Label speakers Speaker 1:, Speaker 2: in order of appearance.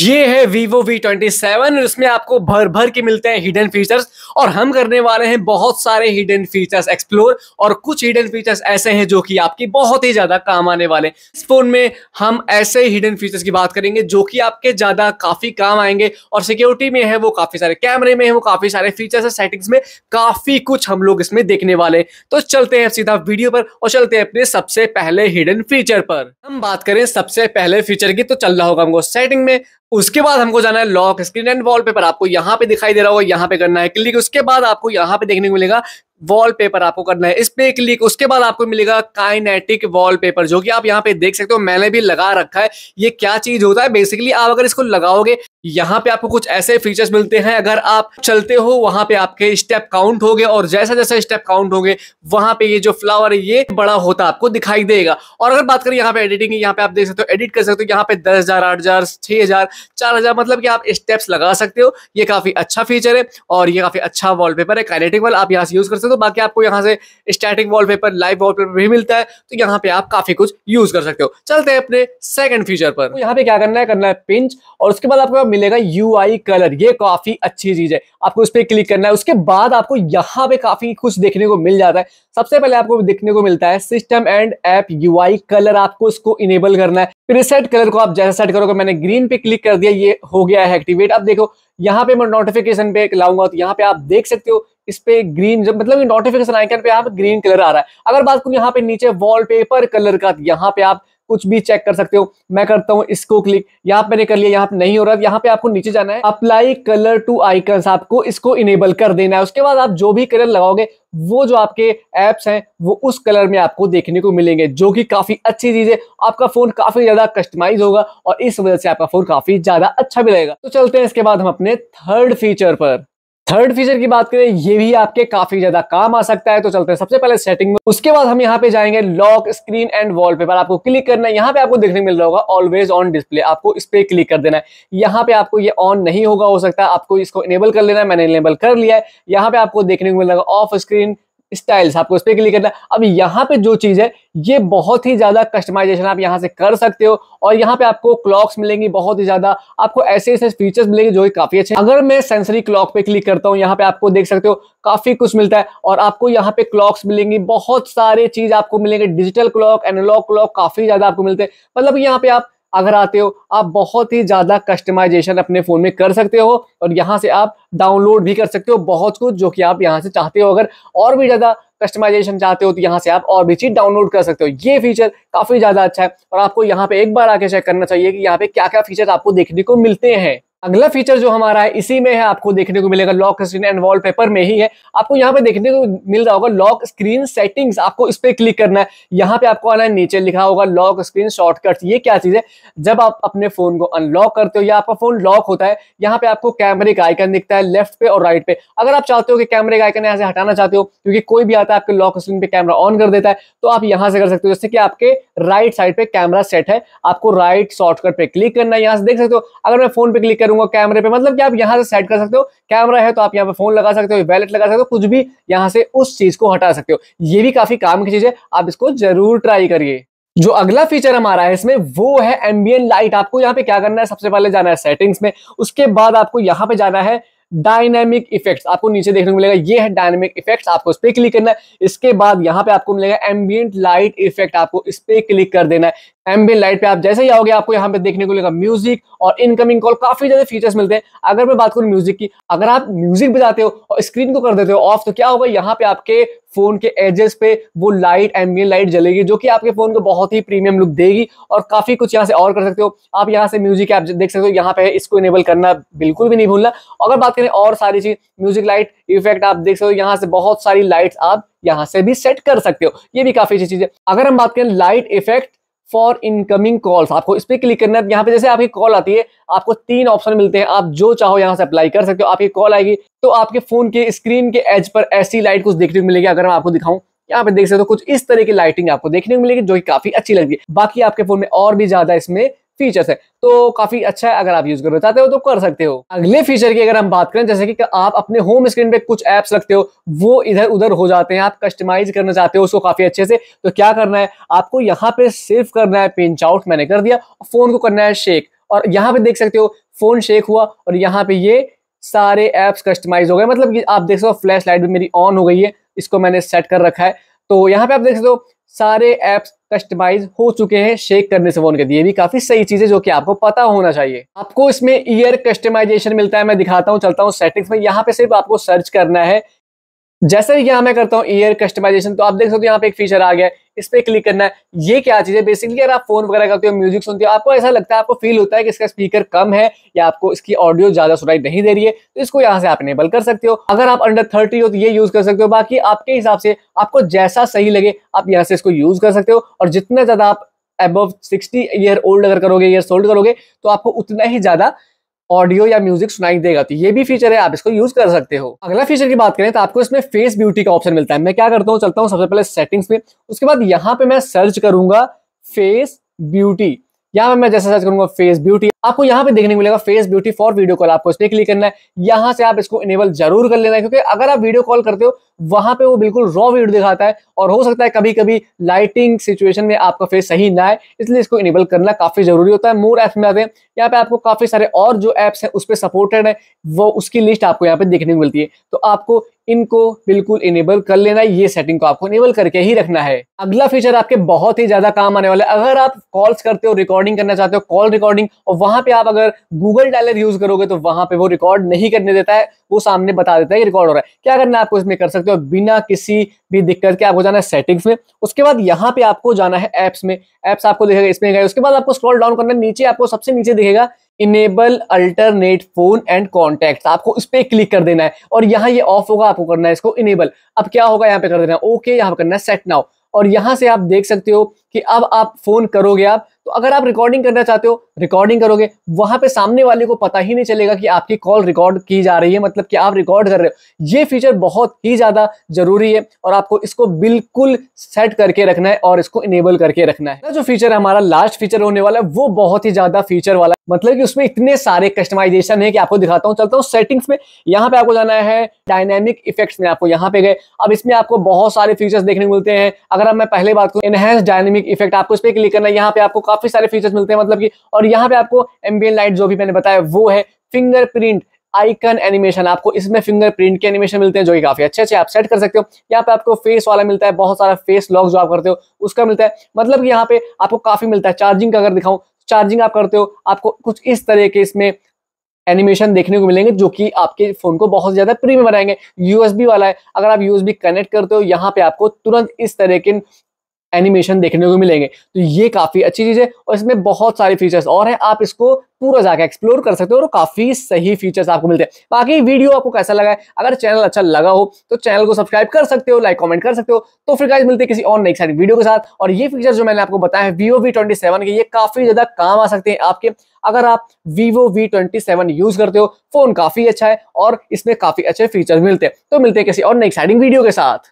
Speaker 1: ये है Vivo V27 इसमें आपको भर भर के मिलते हैं हिडन फीचर्स और हम करने वाले हैं बहुत सारे हिडन फीचर्स एक्सप्लोर और कुछ हिडन फीचर्स ऐसे हैं जो कि आपके बहुत ही ज़्यादा काम आने वाले इस फोन में हम ऐसे हिडन फीचर्स की बात करेंगे जो कि आपके ज़्यादा काफ़ी काम आएंगे और सिक्योरिटी में है वो काफ़ी सारे कैमरे में है वो काफ़ी सारे फीचर्स है सेटिंग्स में काफ़ी कुछ हम लोग इसमें देखने वाले तो चलते हैं सीधा वीडियो पर और चलते हैं अपने सबसे पहले हिडन फीचर पर हम बात करें सबसे पहले फीचर की तो चल रहा होगा हमको सेटिंग में उसके बाद हमको जाना है लॉक स्क्रीन एंड वॉलपेपर आपको यहाँ पे दिखाई दे रहा होगा यहाँ पे करना है क्लिक उसके बाद आपको यहाँ पे देखने को मिलेगा वॉलपेपर आपको करना है इस पे क्लिक उसके बाद आपको मिलेगा काइनेटिक वॉलपेपर जो कि आप यहाँ पे देख सकते हो मैंने भी लगा रखा है ये क्या चीज होता है बेसिकली आप अगर इसको लगाओगे यहाँ पे आपको कुछ ऐसे फीचर्स मिलते हैं अगर आप चलते हो वहां पे आपके स्टेप काउंट हो गए और जैसा जैसा स्टेप काउंट होंगे वहां पे ये जो फ्लावर है ये बड़ा होता आपको दिखाई देगा और अगर बात करें यहाँ पे एडिटिंग यहाँ पे आप देख सकते हो एडिट कर सकते हो यहाँ पे दस हजार आठ हजार छह हजार चार हजार मतलब कि आप स्टेप्स लगा सकते हो ये काफी अच्छा फीचर है और ये काफी अच्छा वॉलपेपर है काइनेटिक वाल आप यहाँ से यूज कर सकते हो हो तो बाकी आपको यहाँ से स्टैटिक वॉलपेपर लाइव वॉलपेपर भी मिलता है तो यहाँ पे आप काफी कुछ यूज कर सकते हो चलते हैं अपने सेकंड फीचर पर तो यहाँ पे क्या करना है करना है पिंच और उसके बाद आपको मिलेगा यू कलर ये काफी अच्छी चीज है आपको उस पर क्लिक करना है उसके बाद आपको यहाँ पे काफी कुछ देखने को मिल जाता है सबसे पहले आपको देखने को मिलता है system and app you colour आपको उसको इनेबल करना है प्रीसेट कलर को आप जैसा सेट करोगे मैंने ग्रीन पे क्लिक कर दिया ये हो गया है एक्टिवेट अब देखो यहाँ पे मैं नोटिफिकेशन पे लाऊंगा तो यहाँ पे आप देख सकते हो इस पे ग्रीन जब मतलब नोटिफिकेशन आइकन पे यहाँ पे ग्रीन कलर आ रहा है अगर बात करूँ यहाँ पे नीचे वॉलपेपर कलर का यहाँ पे आप कुछ भी चेक कर सकते हो मैं करता हूँ इसको क्लिक यहाँ पे कर लिया यहाँ पे नहीं हो रहा यहाँ पे आपको नीचे जाना है अप्लाई कलर टू आइकन आपको इसको इनेबल कर देना है उसके बाद आप जो भी कलर लगाओगे वो जो आपके एप्स हैं वो उस कलर में आपको देखने को मिलेंगे जो कि काफी अच्छी चीज है आपका फोन काफी ज्यादा कस्टमाइज होगा और इस वजह से आपका फोन काफी ज्यादा अच्छा भी रहेगा तो चलते हैं इसके बाद हम अपने थर्ड फीचर पर थर्ड फीचर की बात करें ये भी आपके काफी ज्यादा काम आ सकता है तो चलते हैं सबसे पहले सेटिंग में उसके बाद हम यहाँ पे जाएंगे लॉक स्क्रीन एंड वॉलपेपर आपको क्लिक करना है यहाँ पे आपको देखने मिल रहा होगा ऑलवेज ऑन डिस्प्ले आपको इस पर क्लिक कर देना है यहाँ पे आपको ये ऑन नहीं होगा हो सकता आपको इसको इनेबल कर लेना है मैंने इनेबल कर लिया है यहाँ पे आपको देखने को मिल रहा है ऑफ स्क्रीन स्टाइल्स आपको इस पर क्लिक करना अब यहाँ पे जो चीज़ है ये बहुत ही ज़्यादा कस्टमाइजेशन आप यहाँ से कर सकते हो और यहाँ पे आपको क्लॉक्स मिलेंगी बहुत ही ज़्यादा आपको ऐसे ऐसे फीचर्स मिलेंगे जो कि काफ़ी अच्छे अगर मैं सेंसरी क्लॉक पे क्लिक करता हूँ यहाँ पे आपको देख सकते हो काफ़ी कुछ मिलता है और आपको यहाँ पे क्लॉक्स मिलेंगी बहुत सारे चीज़ आपको मिलेंगे डिजिटल क्लॉक एनोलॉग क्लॉक काफ़ी ज़्यादा आपको मिलते हैं मतलब यहाँ पे आप अगर आते हो आप बहुत ही ज़्यादा कस्टमाइजेशन अपने फ़ोन में कर सकते हो और यहाँ से आप डाउनलोड भी कर सकते हो बहुत कुछ जो कि आप यहाँ से चाहते हो अगर और भी ज़्यादा कस्टमाइजेशन चाहते हो तो यहाँ से आप और भी चीज़ डाउनलोड कर सकते हो ये फीचर काफ़ी ज़्यादा अच्छा है और आपको यहाँ पे एक बार आके चेक करना चाहिए कि यहाँ पे क्या क्या फीचर आपको देखने को मिलते हैं अगला फीचर जो हमारा है इसी में है आपको देखने को मिलेगा लॉक स्क्रीन एंड वॉलपेपर में ही है आपको यहाँ पे देखने को मिल रहा होगा लॉक स्क्रीन सेटिंग्स आपको इस पर क्लिक करना है यहाँ पे आपको आना है नीचे लिखा होगा लॉक स्क्रीन शॉर्टकट ये क्या चीज है जब आप अपने फोन को अनलॉक करते हो या आपका फोन लॉक होता है यहाँ पे आपको कैमरे का आइकन दिखता है लेफ्ट पे और राइट पे अगर आप चाहते हो कि कैमरे का आइकन यहाँ से हटाना चाहते हो क्योंकि कोई भी आता है आपके लॉक स्क्रीन पे कैमरा ऑन कर देता है तो आप यहाँ से कर सकते हो जैसे कि आपके राइट साइड पे कैमरा सेट है आपको राइट शॉर्टकट पे क्लिक करना है यहाँ से देख सकते हो अगर मैं फोन पे क्लिक करूँ करूंगा कैमरे पे मतलब कि आप यहाँ से सेट कर सकते हो कैमरा है तो आप यहाँ पे फोन लगा सकते हो वैलेट लगा सकते हो कुछ भी यहाँ से उस चीज को हटा सकते हो ये भी काफी काम की चीज है आप इसको जरूर ट्राई करिए जो अगला फीचर हमारा है इसमें वो है एम्बियन लाइट आपको यहाँ पे क्या करना है सबसे पहले जाना है सेटिंग्स में उसके बाद आपको यहाँ पे जाना है डायनेमिक इफेक्ट्स आपको नीचे देखने को मिलेगा ये है डायनेमिक इफेक्ट्स आपको इस पर क्लिक करना है इसके बाद यहाँ पे आपको मिलेगा एम्बियंट लाइट इफेक्ट आपको इस पर क्लिक कर देना है एमबी लाइट पे आप जैसे ही आओगे आपको यहाँ पे देखने को मिलेगा म्यूजिक और इनकमिंग कॉल काफी ज्यादा फीचर्स मिलते हैं अगर मैं बात करूँ म्यूजिक की अगर आप म्यूजिक बजाते हो और स्क्रीन को कर देते हो ऑफ तो क्या होगा यहाँ पे आपके फोन के एजेस पे वो लाइट एम्बियन लाइट जलेगी जो कि आपके फोन को बहुत ही प्रीमियम लुक देगी और काफी कुछ यहाँ से और कर सकते हो आप यहाँ से म्यूजिक ऐप देख सकते हो यहाँ पे इसको इनेबल करना बिल्कुल भी नहीं भूलना अगर बात करें और सारी चीज म्यूजिक लाइट इफेक्ट आप देख सकते हो यहाँ से बहुत सारी लाइट आप यहाँ से भी सेट कर सकते हो ये भी काफी अच्छी चीज है अगर हम बात करें light effect for incoming calls आपको इस पर क्लिक करना है तो यहाँ पे जैसे आपकी कॉल आती है आपको तीन ऑप्शन मिलते हैं आप जो चाहो यहाँ से अप्लाई कर सकते हो आपकी कॉल आएगी तो आपके फोन के स्क्रीन के एज पर ऐसी लाइट कुछ देखने को मिलेगी अगर मैं आपको दिखाऊं यहाँ पे देख सकते हो तो कुछ इस तरह की लाइटिंग आपको देखने को मिलेगी जो कि काफी अच्छी लगती है बाकी आपके फोन में और भी ज्यादा इसमें फीचर्स है तो काफी अच्छा है अगर आप यूज करना चाहते हो तो कर सकते हो अगले फीचर की अगर हम बात करें जैसे कि आप अपने होम स्क्रीन पे कुछ एप्स रखते हो वो इधर उधर हो जाते हैं आप कस्टमाइज करना चाहते हो उसको काफी अच्छे से तो क्या करना है आपको यहाँ पे सेव करना है पिंच आउट मैंने कर दिया फोन को करना है शेक और यहाँ पे देख सकते हो फोन शेक हुआ और यहाँ पे ये सारे ऐप्स कस्टमाइज हो गए मतलब कि आप देख सकते हो फ्लैश लाइट भी मेरी ऑन हो गई है इसको मैंने सेट कर रखा है तो यहाँ पे आप देख सकते हो सारे ऐप्स कस्टमाइज हो चुके हैं शेक करने से फोन के ये भी काफी सही चीज है जो कि आपको पता होना चाहिए आपको इसमें ईयर कस्टमाइजेशन मिलता है मैं दिखाता हूँ चलता हूँ सेटिंग्स में यहाँ पे सिर्फ आपको सर्च करना है जैसे यहाँ मैं करता हूँ ईयर कस्टमाइजेशन तो आप देख सकते हो यहाँ पे एक फीचर आ गया है इस पर क्लिक करना है ये क्या चीज़ है बेसिकली अगर आप फोन वगैरह करते हो म्यूजिक सुनते हो आपको ऐसा लगता है आपको फील होता है कि इसका स्पीकर कम है या आपको इसकी ऑडियो ज़्यादा सुनाई नहीं दे रही है तो इसको यहाँ से आप इनेबल कर सकते हो अगर आप अंडर थर्टी हो तो ये यूज़ कर सकते हो बाकी आपके हिसाब से आपको जैसा सही लगे आप यहाँ से इसको यूज़ कर सकते हो और जितना ज़्यादा आप अबव सिक्सटी ईयर ओल्ड अगर करोगे ईयर ओल्ड करोगे तो आपको उतना ही ज़्यादा ऑडियो या म्यूजिक सुनाई देगा तो ये भी फीचर है आप इसको यूज कर सकते हो अगला फीचर की बात करें तो आपको इसमें फेस ब्यूटी का ऑप्शन मिलता है मैं क्या करता हूँ चलता हूँ सबसे पहले सेटिंग्स में उसके बाद यहाँ पे मैं सर्च करूंगा फेस ब्यूटी यहाँ पे मैं जैसे सर्च करूंगा फेस ब्यूटी आपको यहाँ पे देखने को मिलेगा face beauty for video call आपको इस पर क्लिक करना है यहाँ से आप इसको इनेबल जरूर कर लेना है क्योंकि अगर आप वीडियो कॉल करते हो वहां पे वो बिल्कुल रॉ वीडियो दिखाता है और हो सकता है कभी कभी लाइटिंग सिचुएशन में आपका फेस सही ना आए इसलिए इसको इनेबल करना काफी जरूरी होता है मोर ऐप में आते हैं यहाँ पे आपको काफी सारे और जो एप्स हैं उस पर सपोर्टेड है वो उसकी लिस्ट आपको यहाँ पे देखने को मिलती है तो आपको इनको बिल्कुल इनेबल कर लेना है ये सेटिंग को आपको इनेबल करके ही रखना है अगला फीचर आपके बहुत ही ज्यादा काम आने वाला है अगर आप कॉल्स करते हो रिकॉर्डिंग करना चाहते हो कॉल रिकॉर्डिंग और वहां पे आप अगर गूगल डायलर यूज करोगे तो वहां पे वो रिकॉर्ड नहीं करने देता है वो सामने बता देता है कि रिकॉर्ड हो रहा है क्या करना है आपको इसमें कर सकते हो सकते हो बिना किसी भी दिक्कत के आपको जाना है सेटिंग्स में उसके बाद यहाँ पे आपको जाना है एप्स में एप्स आपको दिखेगा इसमें उसके बाद आपको स्क्रॉल डाउन करना है नीचे आपको सबसे नीचे दिखेगा enable alternate phone and contact आपको इस पर क्लिक कर देना है और यहाँ ये ऑफ होगा आपको करना है इसको इनेबल अब क्या होगा यहाँ पे कर देना है ओके यहाँ पे करना है सेट नाउ और यहाँ से आप देख सकते हो कि अब आप फोन करोगे आप तो अगर आप रिकॉर्डिंग करना चाहते हो रिकॉर्डिंग करोगे वहां पे सामने वाले को पता ही नहीं चलेगा कि आपकी कॉल रिकॉर्ड की जा रही है मतलब कि आप रिकॉर्ड कर रहे हो ये फीचर बहुत ही ज़्यादा ज़रूरी है और आपको इसको बिल्कुल सेट करके रखना है और इसको इनेबल करके रखना है जो फीचर हमारा लास्ट फीचर होने वाला है वो बहुत ही ज़्यादा फीचर वाला है मतलब कि उसमें इतने सारे कस्टमाइजेशन है कि आपको दिखाता हूँ चलता हूँ सेटिंग्स में यहाँ पे आपको जाना है डायनेमिक इफेक्ट्स में आपको यहाँ पे गए अब इसमें आपको बहुत सारे फीचर्स देखने को मिलते हैं अगर आप मैं पहले बात करूँ एनहेंस डायनेमिक इफेक्ट आपको इस पर क्लिक करना है यहाँ पे आपको काफी सारे फीचर्स मिलते हैं मतलब की और और यहाँ पे आपको एम्बियन लाइट जो भी मैंने बताया वो है फिंगरप्रिंट आइकन एनिमेशन आपको इसमें फिंगरप्रिंट के एनिमेशन मिलते हैं जो कि काफी अच्छे अच्छे आप सेट कर सकते हो यहाँ पे आपको फेस वाला मिलता है बहुत सारा फेस लॉक जो आप करते हो उसका मिलता है मतलब कि यहाँ पे आपको काफी मिलता है चार्जिंग का अगर दिखाऊं चार्जिंग आप करते हो आपको कुछ इस तरह के इसमें एनिमेशन देखने को मिलेंगे जो कि आपके फोन को बहुत ज्यादा प्रीमियम बनाएंगे यूएसबी वाला है अगर आप यूएसबी कनेक्ट करते हो यहाँ पे आपको तुरंत इस तरह के एनिमेशन देखने को मिलेंगे तो ये काफ़ी अच्छी चीज़ है और इसमें बहुत सारे फीचर्स और हैं आप इसको पूरा जाकर एक्सप्लोर कर सकते हो और काफ़ी सही फीचर्स आपको मिलते हैं बाकी वीडियो आपको कैसा लगा है अगर चैनल अच्छा लगा हो तो चैनल को सब्सक्राइब कर सकते हो लाइक कमेंट कर सकते हो तो फिर गाइज मिलते किसी और नई सारी वीडियो के साथ और ये फीचर जो मैंने आपको बताया है वीवो वी ट्वेंटी सेवन के ये काफ़ी ज़्यादा काम आ सकते हैं आपके अगर आप Vivo V twenty seven use करते हो फ़ोन काफ़ी अच्छा है और इसमें काफ़ी अच्छे फीचर मिलते हैं तो मिलते हैं किसी और नई एक्साइटिंग वीडियो के साथ